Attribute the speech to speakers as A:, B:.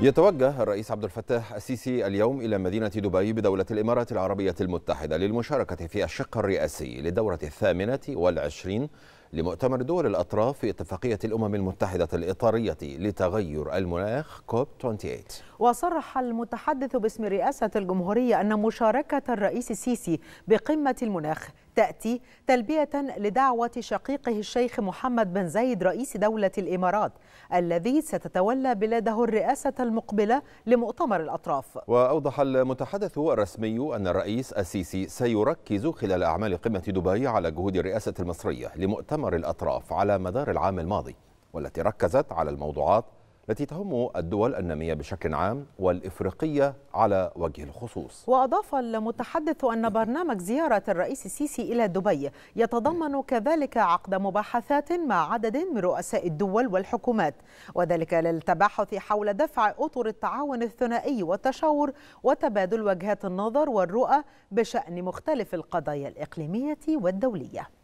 A: يتوجه الرئيس عبد الفتاح السيسي اليوم إلى مدينة دبي بدولة الإمارات العربية المتحدة للمشاركة في الشق الرئاسي للدورة الثامنة والعشرين لمؤتمر دول الأطراف في اتفاقية الأمم المتحدة الإطارية لتغير المناخ كوب 28
B: وصرح المتحدث باسم رئاسة الجمهورية أن مشاركة الرئيس السيسي بقمة المناخ تأتي تلبية لدعوة شقيقه الشيخ محمد بن زايد رئيس دولة الإمارات الذي ستتولى بلاده الرئاسة المقبلة لمؤتمر الأطراف
A: وأوضح المتحدث الرسمي أن الرئيس السيسي سيركز خلال أعمال قمة دبي على جهود الرئاسة المصرية لمؤتمر مؤتمر الأطراف على مدار العام الماضي والتي ركزت على الموضوعات التي تهم الدول النامية بشكل عام والإفريقية على وجه الخصوص
B: وأضاف المتحدث أن برنامج زيارة الرئيس السيسي إلى دبي يتضمن كذلك عقد مباحثات مع عدد من رؤساء الدول والحكومات وذلك للتباحث حول دفع أطر التعاون الثنائي والتشاور وتبادل وجهات النظر والرؤى بشأن مختلف القضايا الإقليمية والدولية